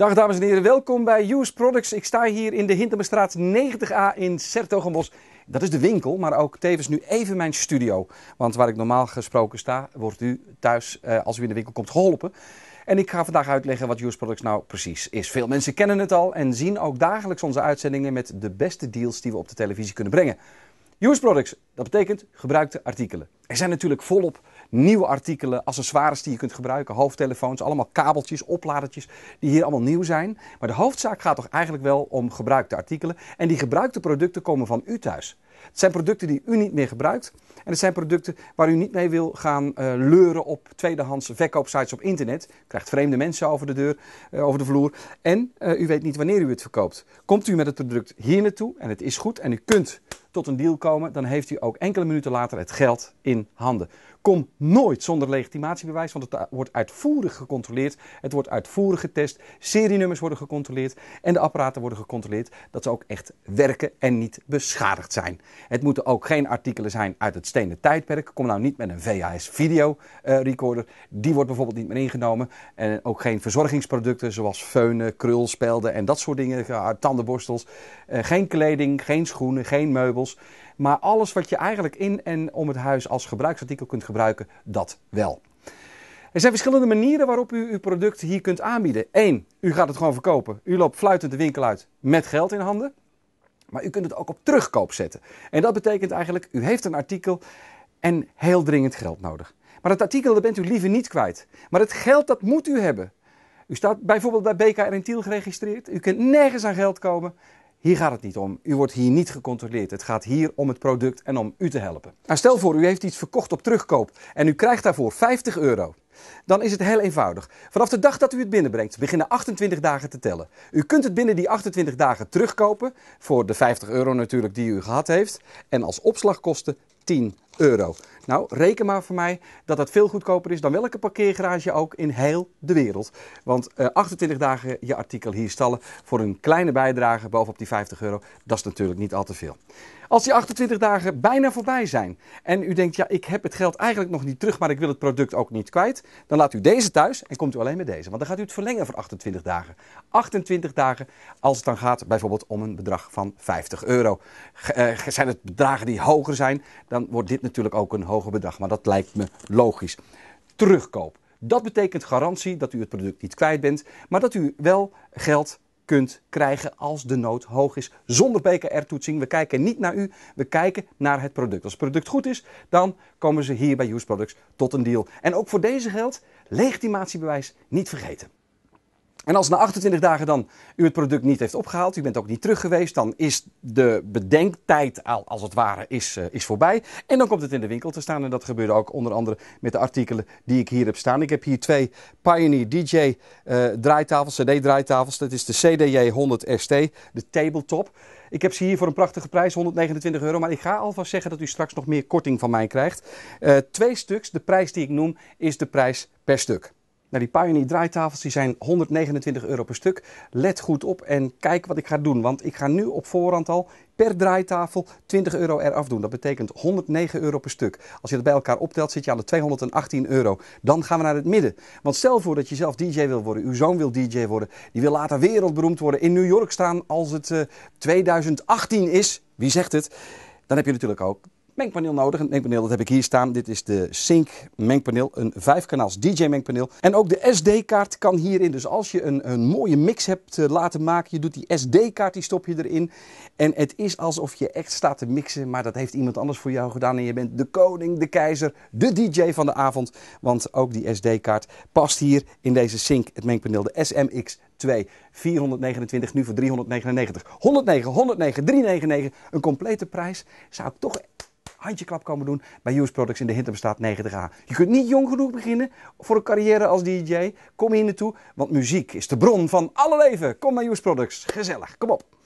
Dag dames en heren, welkom bij Use Products. Ik sta hier in de Hintermestraat 90A in Sertogenbos. Dat is de winkel, maar ook tevens nu even mijn studio. Want waar ik normaal gesproken sta, wordt u thuis, eh, als u in de winkel komt, geholpen. En ik ga vandaag uitleggen wat Use Products nou precies is. Veel mensen kennen het al en zien ook dagelijks onze uitzendingen met de beste deals die we op de televisie kunnen brengen. Used products, dat betekent gebruikte artikelen. Er zijn natuurlijk volop nieuwe artikelen, accessoires die je kunt gebruiken, hoofdtelefoons, allemaal kabeltjes, opladertjes, die hier allemaal nieuw zijn. Maar de hoofdzaak gaat toch eigenlijk wel om gebruikte artikelen. En die gebruikte producten komen van u thuis. Het zijn producten die u niet meer gebruikt. En het zijn producten waar u niet mee wil gaan uh, leuren op tweedehands verkoopsites op internet. krijgt vreemde mensen over de deur, eh, over de vloer. En eh, u weet niet wanneer u het verkoopt. Komt u met het product hier naartoe en het is goed en u kunt tot een deal komen, dan heeft u ook enkele minuten later het geld in handen. Kom nooit zonder legitimatiebewijs, want het eh, wordt uitvoerig gecontroleerd. Het wordt uitvoerig getest. Serienummers worden gecontroleerd. En de apparaten worden gecontroleerd dat ze ook echt werken en niet beschadigd zijn. Het moeten ook geen artikelen zijn uit het stenen tijdperk. Kom nou niet met een VHS video eh, recorder. Die wordt bijvoorbeeld niet meer ingenomen. En ook geen verzorgingsproducten zoals feunen, krulspelden en dat soort dingen. Eh, Tandenborstels. geen kleding, geen schoenen, geen meubels. Maar alles wat je eigenlijk in en om het huis als gebruiksartikel kunt gebruiken, dat wel. Er zijn verschillende manieren waarop u uw product hier kunt aanbieden. Eén, u gaat het gewoon verkopen. U loopt fluitend de winkel uit met geld in handen. Maar u kunt het ook op terugkoop zetten. En dat betekent eigenlijk, u heeft een artikel en heel dringend geld nodig. Maar dat artikel dat bent u liever niet kwijt. Maar het geld dat moet u hebben. U staat bijvoorbeeld bij BKR in Tiel geregistreerd. U kunt nergens aan geld komen. Hier gaat het niet om. U wordt hier niet gecontroleerd. Het gaat hier om het product en om u te helpen. Nou, stel voor, u heeft iets verkocht op terugkoop en u krijgt daarvoor 50 euro dan is het heel eenvoudig. Vanaf de dag dat u het binnenbrengt, beginnen 28 dagen te tellen. U kunt het binnen die 28 dagen terugkopen, voor de 50 euro natuurlijk die u gehad heeft. En als opslagkosten 10 euro. Nou, reken maar voor mij dat dat veel goedkoper is dan welke parkeergarage ook in heel de wereld. Want 28 eh, dagen je artikel hier stallen voor een kleine bijdrage bovenop die 50 euro, dat is natuurlijk niet al te veel. Als die 28 dagen bijna voorbij zijn en u denkt, ja, ik heb het geld eigenlijk nog niet terug, maar ik wil het product ook niet kwijt, dan laat u deze thuis en komt u alleen met deze. Want dan gaat u het verlengen voor 28 dagen. 28 dagen als het dan gaat bijvoorbeeld om een bedrag van 50 euro. Eh, zijn het bedragen die hoger zijn, dan wordt dit natuurlijk ook een hoger bedrag. Maar dat lijkt me logisch. Terugkoop. Dat betekent garantie dat u het product niet kwijt bent, maar dat u wel geld kunt krijgen als de nood hoog is. Zonder pkr toetsing We kijken niet naar u, we kijken naar het product. Als het product goed is, dan komen ze hier bij Use Products tot een deal. En ook voor deze geld legitimatiebewijs niet vergeten. En als na 28 dagen dan u het product niet heeft opgehaald, u bent ook niet terug geweest, dan is de bedenktijd als het ware is, eh, is voorbij. En dan komt het in de winkel te staan. En dat gebeurde ook onder andere met de artikelen die ik hier heb staan. Ik heb hier twee Pioneer DJ uh, eh, draaitafels, CD draaitafels. Dat is de CDJ 100 ST, de tabletop. Ik heb ze hier voor een prachtige prijs, 129 euro. Maar ik ga alvast zeggen dat u straks nog meer korting van mij krijgt. Eh, twee stuks, de prijs die ik noem, is de prijs per stuk. Nou, die Pioneer draaitafels die zijn 129 euro per stuk. Let goed op en kijk wat ik ga doen. Want ik ga nu op voorhand al per draaitafel 20 euro eraf doen. Dat betekent 109 euro per stuk. Als je dat bij elkaar optelt, zit je aan de 218 euro. Dan gaan we naar het midden. Want stel voor dat je zelf DJ wil worden, uw zoon wil DJ worden, die wil later wereldberoemd worden, in New York staan als het 2018 eh, is. Wie zegt het? Dan heb je natuurlijk ook mengpaneel nodig. Een mengpaneel dat heb ik hier staan. Dit is de Sync mengpaneel, een 5-kanaals DJ mengpaneel. En ook de SD-kaart kan hierin. Dus als je een, een mooie mix hebt eh, laten maken, je doet die SD-kaart, die stop je erin. En het is alsof je echt staat te mixen, maar dat heeft iemand anders voor jou gedaan. En je bent de koning, de keizer, de DJ van de avond. Want ook die SD-kaart past hier in deze Sync, het mengpaneel, de SMX 2. 429, nu voor 399. 109, 109, 399. Een complete prijs zou ik toch handjeklap komen doen bij Use Products in de Hinterbestaat 90A. Je kunt niet jong genoeg beginnen voor een carrière als DJ. Kom hier naartoe, want muziek is de bron van alle leven. Kom naar Use Products, gezellig, kom op.